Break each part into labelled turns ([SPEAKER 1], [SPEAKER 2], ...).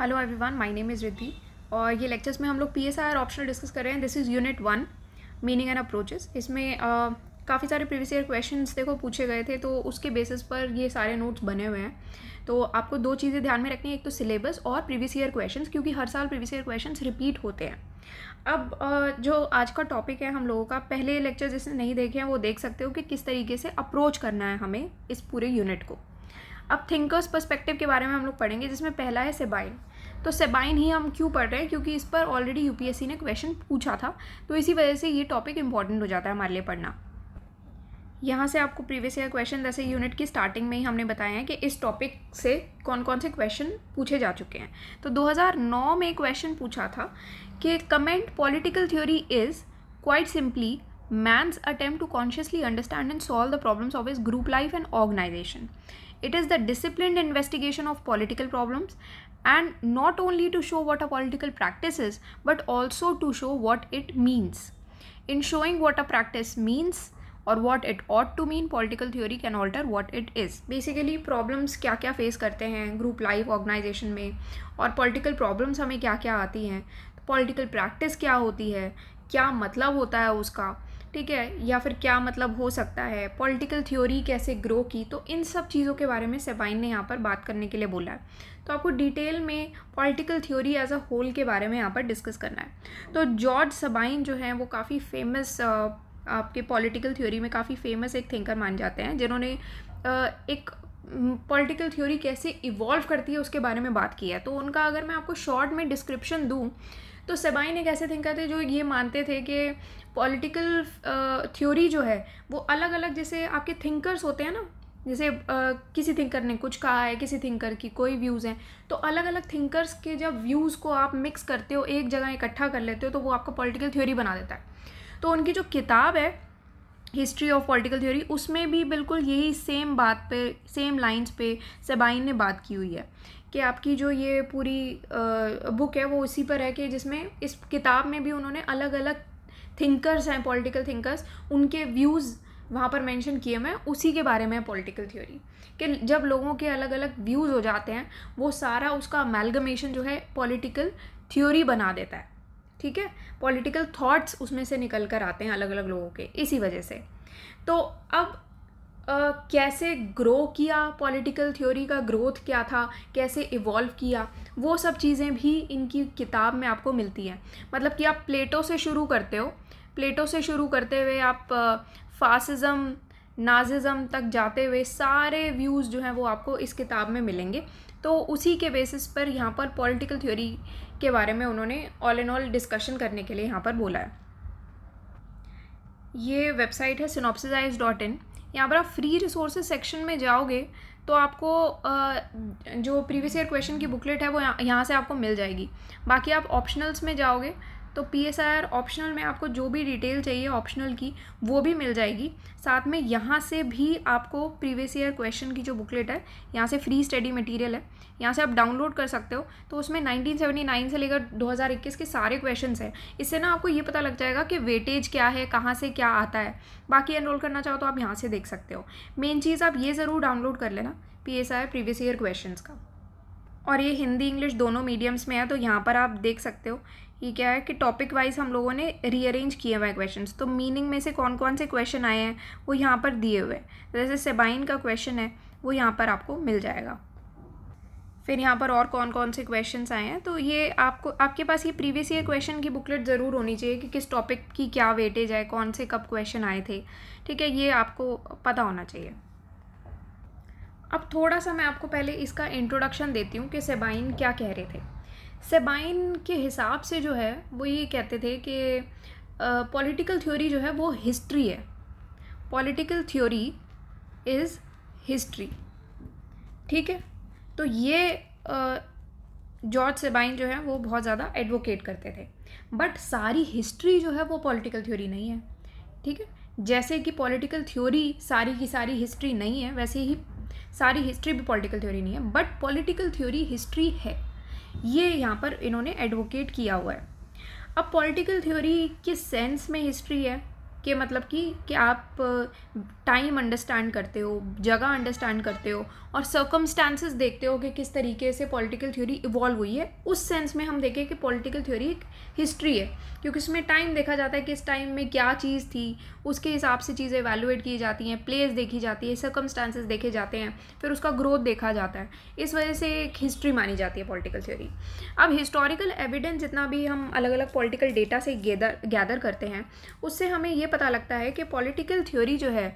[SPEAKER 1] hello everyone my name is Riddhi और ये lectures में हम लोग पीएसआर ऑप्शनल डिस्कस कर रहे हैं this is unit one meaning and approaches इसमें काफ़ी सारे प्रीवियस ईयर क्वेश्चन देखो पूछे गए थे तो उसके बेसिस पर ये सारे नोट्स बने हुए हैं तो आपको दो चीज़ें ध्यान में रखनी है एक तो सिलेबस और प्रीवियस ईयर क्वेश्चन क्योंकि हर साल प्रीवियस ईयर क्वेश्चन रिपीट होते हैं अब जो आज का टॉपिक है हम लोगों का पहले लेक्चर जिसने नहीं देखे हैं वो देख सकते हो कि किस तरीके से अप्रोच करना है हमें इस पूरे यूनिट को अब थिंकर्स पर्सपेक्टिव के बारे में हम लोग पढ़ेंगे जिसमें पहला है सेबाइन तो सेबाइन ही हम क्यों पढ़ रहे हैं क्योंकि इस पर ऑलरेडी यूपीएससी ने क्वेश्चन पूछा था तो इसी वजह से ये टॉपिक इंपॉर्टेंट हो जाता है हमारे लिए पढ़ना यहाँ से आपको प्रीवियस ईयर क्वेश्चन जैसे यूनिट की स्टार्टिंग में ही हमने बताया है कि इस टॉपिक से कौन कौन से क्वेश्चन पूछे जा चुके हैं तो 2009 में क्वेश्चन पूछा था कि comment political theory is quite simply man's attempt to consciously understand and solve the problems of is group life and organization it is the disciplined investigation of political problems and not only to show what a political practice is but also to show what it means in showing what a practice means और what it ought to mean political theory can alter what it is basically problems क्या क्या face करते हैं group life organisation में और political problems हमें क्या क्या आती हैं पॉलिटिकल प्रैक्टिस क्या होती है क्या मतलब होता है उसका ठीक है या फिर क्या मतलब हो सकता है पॉलिटिकल थ्योरी कैसे ग्रो की तो इन सब चीज़ों के बारे में सेवाइन ने यहाँ पर बात करने के लिए बोला है तो आपको डिटेल में political theory as a whole के बारे में यहाँ पर डिस्कस करना है तो जॉर्ज सबाइन जो हैं वो काफ़ी फेमस आपके पॉलिटिकल थ्योरी में काफ़ी फेमस एक थिंकर मान जाते हैं जिन्होंने एक पॉलिटिकल थ्योरी कैसे इवॉल्व करती है उसके बारे में बात की है तो उनका अगर मैं आपको शॉर्ट में डिस्क्रिप्शन दूँ तो सेबाइन एक ऐसे थिंकर थे जो ये मानते थे कि पॉलिटिकल थ्योरी जो है वो अलग अलग जैसे आपके थिंकर्स होते हैं ना जैसे आ, किसी थिंकर ने कुछ कहा है किसी थिंकर की कोई व्यूज़ हैं तो अलग अलग थिंकर्स के जब व्यूज़ को आप मिक्स करते हो एक जगह इकट्ठा कर लेते हो तो वो आपका पॉलिटिकल थ्योरी बना देता है तो उनकी जो किताब है हिस्ट्री ऑफ पॉलिटिकल थ्योरी उसमें भी बिल्कुल यही सेम बात पे सेम लाइंस पे सेबाइन ने बात की हुई है कि आपकी जो ये पूरी बुक है वो उसी पर है कि जिसमें इस किताब में भी उन्होंने अलग अलग थिंकर्स हैं पॉलिटिकल थिंकर्स उनके व्यूज़ वहाँ पर मेंशन किए हैं उसी के बारे में पॉलिटिकल थ्योरी कि जब लोगों के अलग अलग व्यूज़ हो जाते हैं वो सारा उसका मेलगमेशन जो है पॉलिटिकल थ्योरी बना देता है ठीक है पॉलिटिकल थॉट्स उसमें से निकल कर आते हैं अलग अलग लोगों के इसी वजह से तो अब Uh, कैसे ग्रो किया पॉलिटिकल थ्योरी का ग्रोथ क्या था कैसे इवॉल्व किया वो सब चीज़ें भी इनकी किताब में आपको मिलती हैं मतलब कि आप प्लेटो से शुरू करते हो प्लेटो से शुरू करते हुए आप फासिज़म नाजिज़म तक जाते हुए सारे व्यूज़ जो हैं वो आपको इस किताब में मिलेंगे तो उसी के बेसिस पर यहाँ पर पॉलिटिकल थ्योरी के बारे में उन्होंने ऑल एंड ऑल डिस्कशन करने के लिए यहाँ पर बोला है ये वेबसाइट है सिनोपसिजाइज डॉट इन यहाँ पर आप फ्री रिसोर्सेज सेक्शन में जाओगे तो आपको जो प्रीवियस ईयर क्वेश्चन की बुकलेट है वो यहाँ से आपको मिल जाएगी बाकी आप ऑप्शनल्स में जाओगे तो P S I R optional में आपको जो भी डिटेल चाहिए ऑप्शनल की वो भी मिल जाएगी साथ में यहाँ से भी आपको प्रीवियस ईयर क्वेश्चन की जो बुकलेट है यहाँ से फ्री स्टडी मटेरियल है यहाँ से आप डाउनलोड कर सकते हो तो उसमें 1979 से लेकर 2021 के सारे क्वेश्चन हैं इससे ना आपको ये पता लग जाएगा कि वेटेज क्या है कहाँ से क्या आता है बाकी एनरोल करना चाहो तो आप यहाँ से देख सकते हो मेन चीज़ आप ये ज़रूर डाउनलोड कर लेना P S I R previous year question का और ये हिंदी इंग्लिश दोनों मीडियम्स में है तो यहाँ पर आप देख सकते हो ये क्या है कि टॉपिक वाइज हम लोगों ने रीअरेंज किए हुए क्वेश्चन तो मीनिंग में से कौन कौन से क्वेश्चन आए हैं वो यहाँ पर दिए हुए हैं तो जैसे सेबाइन का क्वेश्चन है वो यहाँ पर आपको मिल जाएगा फिर यहाँ पर और कौन कौन से क्वेश्चन आए हैं तो ये आपको आपके पास ये प्रीवियस ईयर क्वेश्चन की बुकलेट ज़रूर होनी चाहिए कि किस टॉपिक की क्या वेटेज है कौन से कब क्वेश्चन आए थे ठीक है ये आपको पता होना चाहिए अब थोड़ा सा मैं आपको पहले इसका इंट्रोडक्शन देती हूँ कि सेबाइन क्या कह रहे थे सेबाइन के हिसाब से जो है वो ये कहते थे कि पॉलिटिकल थ्योरी जो है वो हिस्ट्री है पॉलिटिकल थ्योरी इज़ हिस्ट्री ठीक है तो ये जॉर्ज सेबाइन जो है वो बहुत ज़्यादा एडवोकेट करते थे बट सारी हिस्ट्री जो है वो पॉलिटिकल थ्योरी नहीं है ठीक है जैसे कि पॉलिटिकल थ्योरी सारी की सारी हिस्ट्री नहीं है वैसे ही सारी हिस्ट्री भी पॉलिटिकल थ्योरी नहीं है बट पॉलिटिकल थ्योरी हिस्ट्री है ये यहाँ पर इन्होंने एडवोकेट किया हुआ है अब पॉलिटिकल थ्योरी किस सेंस में हिस्ट्री है के मतलब कि कि आप टाइम अंडरस्टैंड करते हो जगह अंडरस्टैंड करते हो और सर्कमस्टांसिस देखते हो कि किस तरीके से पॉलिटिकल थ्योरी इवॉल्व हुई है उस सेंस में हम देखें कि पॉलिटिकल थ्योरी एक हिस्ट्री है क्योंकि उसमें टाइम देखा जाता है कि इस टाइम में क्या चीज़ थी उसके हिसाब से चीज़ें एवेलुएट की जाती हैं प्लेस देखी जाती है सर्कमस्टांसिस देखे जाते हैं फिर उसका ग्रोथ देखा जाता है इस वजह से एक हिस्ट्री मानी जाती है पॉलिटिकल थ्योरी अब हिस्टोरिकल एविडेंस जितना भी हम अलग अलग पॉलिटिकल डेटा से गैदर गैदर करते हैं उससे हमें ये पता लगता है कि पॉलिटिकल थ्योरी जो है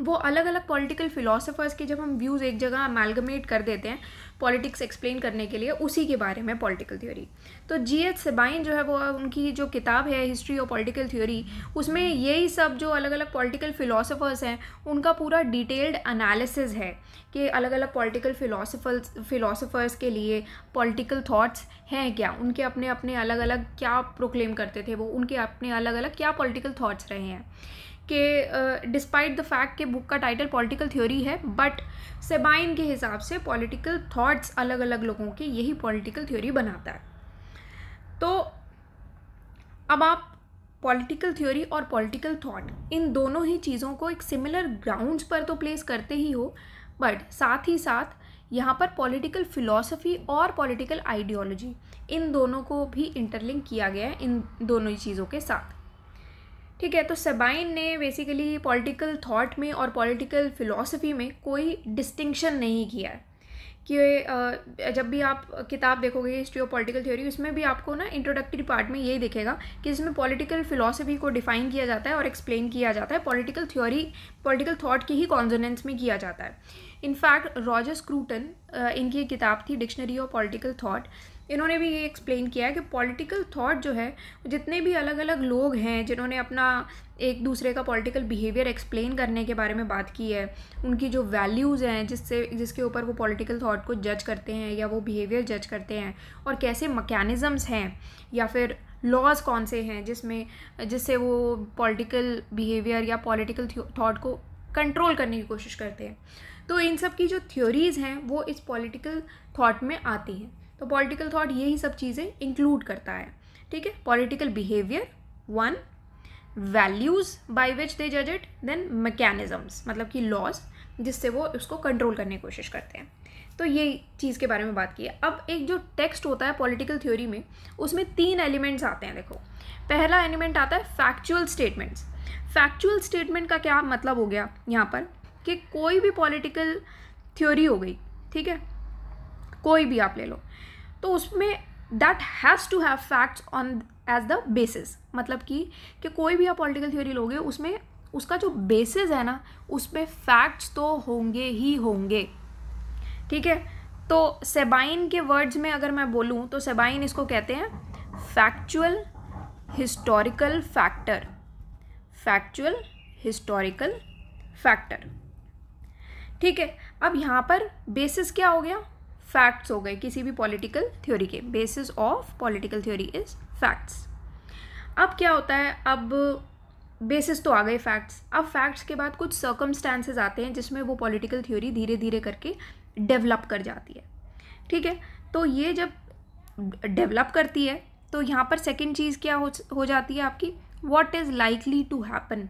[SPEAKER 1] वो अलग अलग पॉलिटिकल फ़िलासफ़र्स के जब हम व्यूज़ एक जगह अमेलगमेट कर देते हैं पॉलिटिक्स एक्सप्लेन करने के लिए उसी के बारे में पॉलिटिकल थ्योरी तो जी एच सिबाइन जो है वो उनकी जो किताब है हिस्ट्री ऑफ पॉलिटिकल थ्योरी उसमें यही सब जो अलग अलग पॉलिटिकल फ़िलासफ़र्स हैं उनका पूरा डिटेल्ड एनालिसिस है कि अलग अलग पॉलिटिकल फ़िलासफ़र्स फ़िलासफ़र्स के लिए पॉलिटिकल थाट्स हैं क्या उनके अपने अपने अलग अलग क्या प्रोक्लेम करते थे वो उनके अपने अलग अलग क्या पॉलिटिकल थाट्स रहे हैं कि डिस्पाइट द फैक्ट के बुक का टाइटल पॉलिटिकल थ्योरी है बट सेबाइन के हिसाब से पॉलिटिकल थॉट्स अलग अलग लोगों के यही पॉलिटिकल थ्योरी बनाता है तो अब आप पॉलिटिकल थ्योरी और पॉलिटिकल थॉट इन दोनों ही चीज़ों को एक सिमिलर ग्राउंड्स पर तो प्लेस करते ही हो बट साथ ही साथ यहाँ पर पॉलिटिकल फ़िलॉसफी और पॉलिटिकल आइडियोलॉजी इन दोनों को भी इंटरलिंक किया गया है इन दोनों ही चीज़ों के साथ ठीक है तो सबाइन ने बेसिकली पॉलिटिकल थॉट में और पॉलिटिकल फ़िलासफ़ी में कोई डिस्टिंक्शन नहीं किया है कि जब भी आप किताब देखोगे हिस्ट्री ऑफ पॉलिटिकल थ्योरी उसमें भी आपको ना इंट्रोडक्टरी पार्ट में यही दिखेगा कि इसमें पॉलिटिकल फिलोसफी को डिफाइन किया जाता है और एक्सप्लेन किया जाता है पॉलिटिकल थ्योरी पॉलिटिकल थॉट की ही कॉन्जोनेंस में किया जाता है इनफैक्ट रॉजर स्क्रूटन इनकी किताब थी डिक्शनरी ऑफ पॉलिटिकल थाट इन्होंने भी ये एक्सप्लेन किया है कि पॉलिटिकल थॉट जो है जितने भी अलग अलग लोग हैं जिन्होंने अपना एक दूसरे का पॉलिटिकल बिहेवियर एक्सप्लेन करने के बारे में बात की है उनकी जो वैल्यूज़ हैं जिससे जिसके ऊपर वो पॉलिटिकल थॉट को जज करते हैं या वो बिहेवियर जज करते हैं और कैसे मकैनिज़म्स हैं या फिर लॉज कौन से हैं जिसमें जिससे वो पॉलिटिकल बिहेवियर या पॉलिटिकल थॉट को कंट्रोल करने की कोशिश करते हैं तो इन सब की जो थ्योरीज़ हैं वो इस पॉलिटिकल थॉट में आती हैं तो पॉलिटिकल थॉट यही सब चीज़ें इंक्लूड करता है ठीक है political behaviour one values by which they जज इट देन मैकेनिज़म्स मतलब कि लॉज जिससे वो उसको कंट्रोल करने की कोशिश करते हैं तो ये चीज़ के बारे में बात की है अब एक जो टेक्स्ट होता है पॉलिटिकल थ्योरी में उसमें तीन एलिमेंट्स आते हैं देखो पहला एलिमेंट आता है फैक्चुअल स्टेटमेंट्स फैक्चुअल स्टेटमेंट का क्या मतलब हो गया यहाँ पर कि कोई भी पॉलिटिकल थ्योरी हो गई ठीक है कोई भी आप ले लो तो उसमें that has to have facts on as the basis मतलब कि कि कोई भी आप पॉलिटिकल थ्योरी लोगे उसमें उसका जो बेसिस है ना उसमें फैक्ट्स तो होंगे ही होंगे ठीक है तो सेबाइन के वर्ड्स में अगर मैं बोलूँ तो सेबाइन इसको कहते हैं factual historical factor factual historical factor ठीक है अब यहाँ पर बेसिस क्या हो गया फैक्ट्स हो गए किसी भी पॉलिटिकल थ्योरी के basis of political theory is facts अब क्या होता है अब बेसिस तो आ गए फैक्ट्स अब फैक्ट्स के बाद कुछ सर्कमस्टांसेस आते हैं जिसमें वो पॉलिटिकल थ्योरी धीरे धीरे करके डेवलप कर जाती है ठीक है तो ये जब डेवलप करती है तो यहाँ पर सेकेंड चीज़ क्या हो हो जाती है आपकी what is likely to happen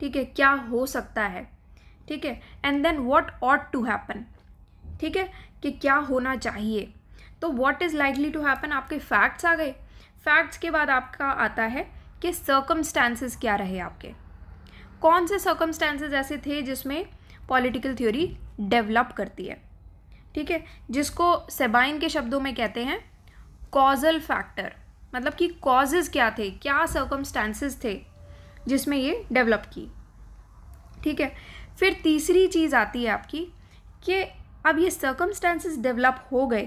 [SPEAKER 1] ठीक है क्या हो सकता है ठीक है and then what ought to happen ठीक है कि क्या होना चाहिए तो what is likely to happen आपके फैक्ट्स आ गए फैक्ट्स के बाद आपका आता है कि सर्कमस्टांसेस क्या रहे आपके कौन से सर्कमस्टांसेस ऐसे थे जिसमें पॉलिटिकल थ्योरी डेवलप करती है ठीक है जिसको सेबाइन के शब्दों में कहते हैं कॉजल फैक्टर मतलब कि कॉजेज क्या थे क्या सर्कमस्टांसेस थे जिसमें ये डेवलप की ठीक है फिर तीसरी चीज़ आती है आपकी कि अब ये सर्कमस्टांसिस डेवलप हो गए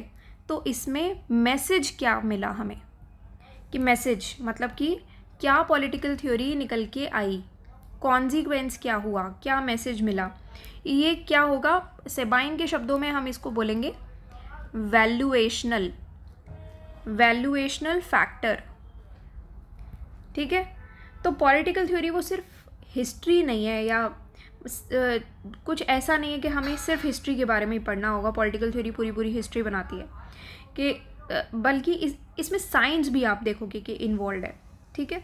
[SPEAKER 1] तो इसमें मैसेज क्या मिला हमें कि मैसेज मतलब कि क्या पॉलिटिकल थ्योरी निकल के आई कॉन्सिक्वेंस क्या हुआ क्या मैसेज मिला ये क्या होगा सेबाइन के शब्दों में हम इसको बोलेंगे वैल्यूएशनल वैल्यूएशनल फैक्टर ठीक है तो पॉलिटिकल थ्योरी वो सिर्फ हिस्ट्री नहीं है या कुछ ऐसा नहीं है कि हमें सिर्फ हिस्ट्री के बारे में ही पढ़ना होगा पॉलिटिकल थ्योरी पूरी पूरी हिस्ट्री बनाती है कि बल्कि इस इसमें साइंस भी आप देखोगे कि इन्वॉल्व है ठीक है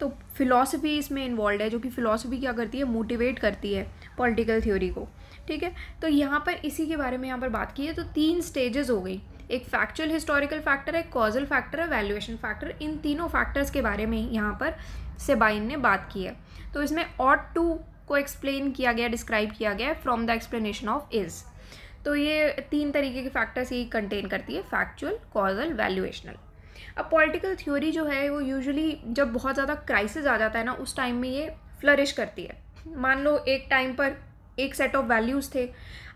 [SPEAKER 1] तो फिलॉसफी इसमें इन्वॉल्व है जो कि फ़िलासफ़ी क्या करती है मोटिवेट करती है पॉलिटिकल थ्योरी को ठीक है तो यहाँ पर इसी के बारे में यहाँ पर बात की है तो तीन स्टेजेस हो गई एक फैक्चुअल हिस्टोरिकल फैक्टर है कॉजल फैक्टर है वैल्यूएशन फैक्टर इन तीनों फैक्टर्स के बारे में यहाँ पर सेबाइन ने बात की है तो इसमें ऑट टू को एक्सप्लेन किया गया डिस्क्राइब किया गया from the explanation of is तो ये तीन तरीके के फैक्टर्स ये कंटेन करती है फैक्चुअल कॉजल वैल्यूएशनल अब पॉलिटिकल थ्योरी जो है वो यूजुअली जब बहुत ज़्यादा क्राइसिस आ जाता है ना उस टाइम में ये फ्लरिश करती है मान लो एक टाइम पर एक सेट ऑफ वैल्यूज़ थे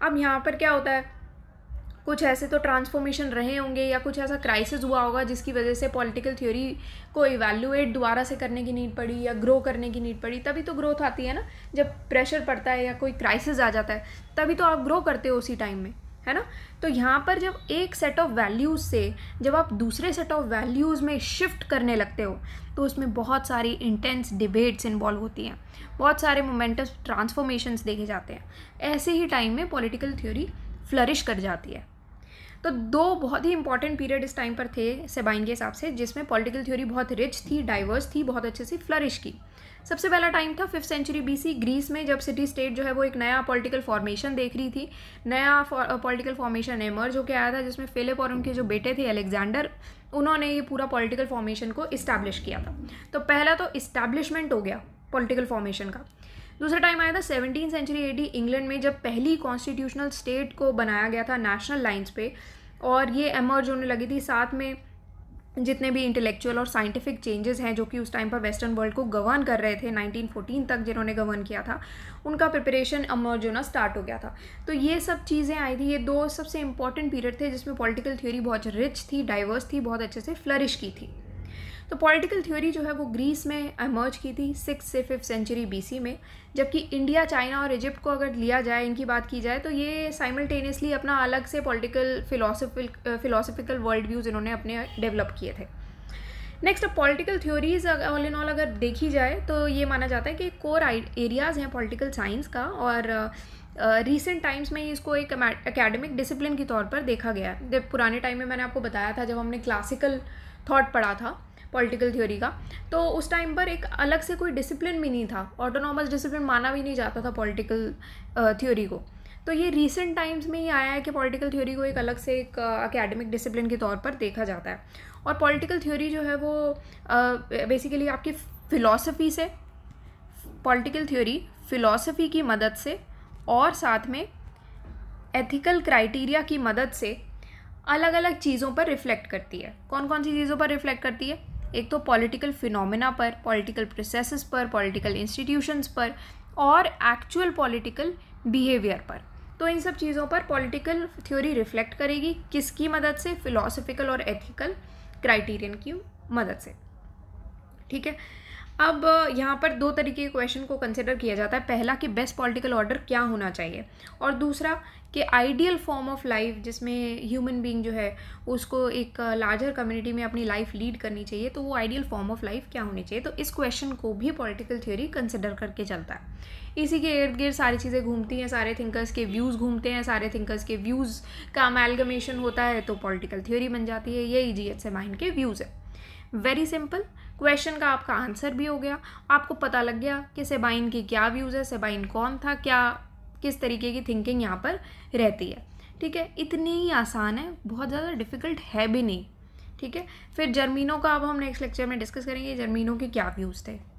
[SPEAKER 1] अब यहाँ पर क्या होता है कुछ ऐसे तो ट्रांसफॉर्मेशन रहे होंगे या कुछ ऐसा क्राइसिस हुआ होगा जिसकी वजह से पॉलिटिकल थ्योरी को इवेल्युएट दोबारा से करने की नीड पड़ी या ग्रो करने की नीड पड़ी तभी तो ग्रोथ आती है ना जब प्रेशर पड़ता है या कोई क्राइसिस आ जाता है तभी तो आप ग्रो करते हो उसी टाइम में है ना तो यहाँ पर जब एक सेट ऑफ वैल्यूज़ से जब आप दूसरे सेट ऑफ वैल्यूज़ में शिफ्ट करने लगते हो तो उसमें बहुत सारी इंटेंस डिबेट्स इन्वॉल्व होती हैं बहुत सारे मोमेंटस ट्रांसफॉर्मेशंस देखे जाते हैं ऐसे ही टाइम में पॉलिटिकल थ्योरी फ्लरिश कर जाती है तो दो बहुत ही इंपॉर्टेंट पीरियड इस टाइम पर थे सेबाइन के हिसाब से जिसमें पॉलिटिकल थ्योरी बहुत रिच थी डाइवर्स थी बहुत अच्छे से फ्लरिश की सबसे पहला टाइम था फिफ्थ सेंचुरी बीसी ग्रीस में जब सिटी स्टेट जो है वो एक नया पॉलिटिकल फॉर्मेशन देख रही थी नया पॉलिटिकल फॉर्मेशन एमर्ज होकर आया था जिसमें फिलिप और उनके जो बेटे थे अलेक्जेंडर उन्होंने ये पूरा पॉलिटिकल फॉर्मेशन को इस्टेब्लिश किया था तो पहला तो इस्टेब्लिशमेंट हो गया पॉलिटिकल फॉर्मेशन का दूसरा टाइम आया था सेवनटीन सेंचुरी एडी इंग्लैंड में जब पहली कॉन्स्टिट्यूशनल स्टेट को बनाया गया था नेशनल लाइन्स पे और ये एमर्ज होने लगी थी साथ में जितने भी इंटेलेक्चुअल और साइंटिफिक चेंजेस हैं जो कि उस टाइम पर वेस्टर्न वर्ल्ड को गवर्न कर रहे थे 1914 तक जिन्होंने गवर्न किया था उनका प्रिपरेशन अमर्ज होना स्टार्ट हो गया था तो ये सब चीज़ें आई थी ये दो सबसे इंपॉर्टेंट पीरियड थे जिसमें पॉलिटिकल थ्योरी बहुत रिच थी डाइवर्स थी बहुत अच्छे से फ्लरिश की थी तो पॉलिटिकल थ्योरी जो है वो ग्रीस में एमर्ज की थी सिक्स से फिफ्थ सेंचुरी बीसी में जबकि इंडिया चाइना और इजिप्ट को अगर लिया जाए इनकी बात की जाए तो ये साइमल्टेनियसली अपना अलग से political philosophical philosophical world views इन्होंने अपने डेवलप किए थे नेक्स्ट अब political theories all in all अगर देखी जाए तो ये माना जाता है कि कोर एरियाज़ हैं पॉलिटिकल साइंस का और रिसेंट uh, टाइम्स में इसको एक अकेडमिक डिसिप्लिन के तौर पर देखा गया है पुराने टाइम में मैंने आपको बताया था जब हमने क्लासिकल थाट पढ़ा था पॉलिटिकल थ्योरी का तो उस टाइम पर एक अलग से कोई डिसिप्लिन भी नहीं था ऑटोनॉमस डिसिप्लिन माना भी नहीं जाता था पॉलिटिकल थ्योरी को तो ये रिसेंट टाइम्स में ही आया है कि पॉलिटिकल थ्योरी को एक अलग से एक अकेडमिक डिसिप्लिन के तौर पर देखा जाता है और पॉलिटिकल थ्योरी जो है वो बेसिकली आपकी फ़िलासफ़ी से पॉलिटिकल थ्योरी फ़िलासफ़ी की मदद से और साथ में एथिकल क्राइटेरिया की मदद से अलग अलग चीज़ों पर रिफ़्लेक्ट करती है कौन कौन सी चीज़ों पर रिफ़्लेक्ट करती है एक तो पॉलिटिकल फिनोमेना पर पॉलिटिकल प्रोसेसेस पर पॉलिटिकल इंस्टीट्यूशंस पर और एक्चुअल पॉलिटिकल बिहेवियर पर तो इन सब चीज़ों पर पॉलिटिकल थ्योरी रिफ्लेक्ट करेगी किसकी मदद से फिलोसफिकल और एथिकल क्राइटेरियन की मदद से ठीक है अब यहाँ पर दो तरीके के क्वेश्चन को कंसिडर किया जाता है पहला कि बेस्ट पॉलिटिकल ऑर्डर क्या होना चाहिए और दूसरा कि आइडियल फॉर्म ऑफ लाइफ जिसमें ह्यूमन बीइंग जो है उसको एक लार्जर कम्युनिटी में अपनी लाइफ लीड करनी चाहिए तो वो आइडियल फॉर्म ऑफ लाइफ क्या होनी चाहिए तो इस क्वेश्चन को भी पॉलिटिकल थ्योरी कंसिडर करके चलता है इसी के इर्द गिर्द सारी चीज़ें घूमती हैं सारे थिंकर्स के व्यूज़ घूमते हैं सारे थिंकर्स के व्यूज़ का अमेलगमेशन होता है तो पॉलिटिकल थ्योरी बन जाती है यही जी एच माइंड के व्यूज़ है वेरी सिंपल क्वेश्चन का आपका आंसर भी हो गया आपको पता लग गया कि सेबाइन की क्या व्यूज़ है सेबाइन कौन था क्या किस तरीके की थिंकिंग यहाँ पर रहती है ठीक है इतनी ही आसान है बहुत ज़्यादा डिफ़िकल्ट है भी नहीं ठीक है फिर जर्मिनों का अब हम नेक्स्ट लेक्चर में डिस्कस करेंगे जर्मिनों के क्या व्यूज़ थे